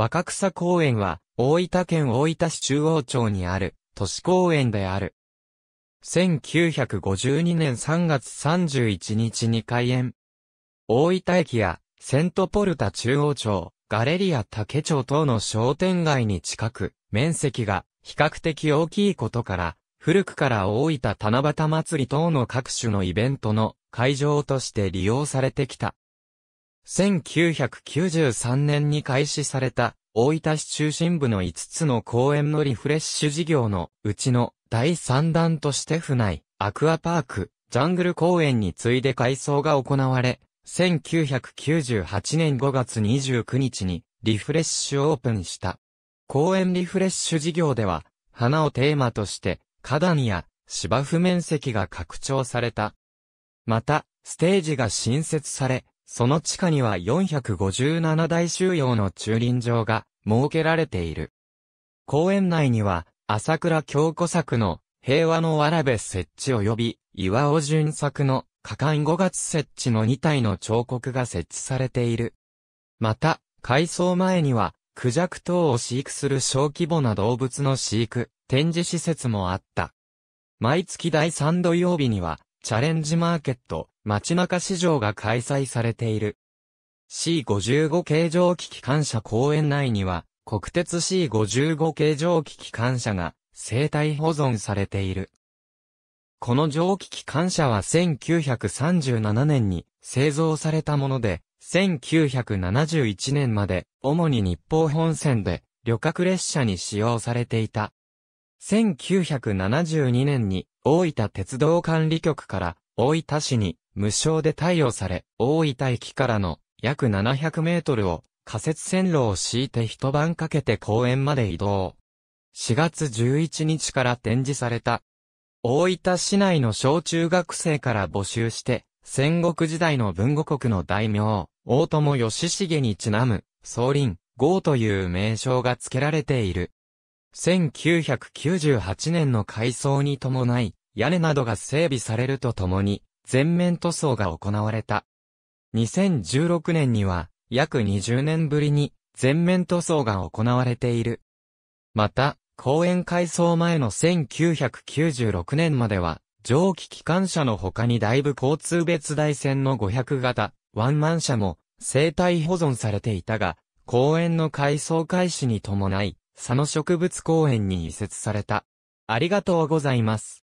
若草公園は、大分県大分市中央町にある、都市公園である。1952年3月31日に開園。大分駅や、セントポルタ中央町、ガレリア竹町等の商店街に近く、面積が比較的大きいことから、古くから大分七夕祭り等の各種のイベントの会場として利用されてきた。1993年に開始された、大分市中心部の5つの公園のリフレッシュ事業のうちの第3弾として府内、アクアパーク、ジャングル公園に次いで改装が行われ、1998年5月29日にリフレッシュオープンした。公園リフレッシュ事業では、花をテーマとして、花壇や芝生面積が拡張された。また、ステージが新設され、その地下には457台収容の駐輪場が設けられている。公園内には、朝倉京子作の平和のわらべ設置及び岩尾淳作の果敢5月設置の2体の彫刻が設置されている。また、改装前には、クジャク等を飼育する小規模な動物の飼育、展示施設もあった。毎月第3土曜日には、チャレンジマーケット、街中市場が開催されている。C55 形状機機関車公園内には、国鉄 C55 形状機機関車が生態保存されている。この蒸気機関車は1937年に製造されたもので、1971年まで主に日報本線で旅客列車に使用されていた。1972年に大分鉄道管理局から大分市に無償で対応され、大分駅からの約700メートルを仮設線路を敷いて一晩かけて公園まで移動。4月11日から展示された。大分市内の小中学生から募集して、戦国時代の文語国の大名、大友義重にちなむ、総林、豪という名称が付けられている。1998年の改装に伴い、屋根などが整備されるとともに、全面塗装が行われた。2016年には、約20年ぶりに、全面塗装が行われている。また、公園改装前の1996年までは、蒸気機関車の他にだいぶ交通別大線の500型、ワンマン車も、生態保存されていたが、公園の改装開始に伴い、佐野植物公園に移設された。ありがとうございます。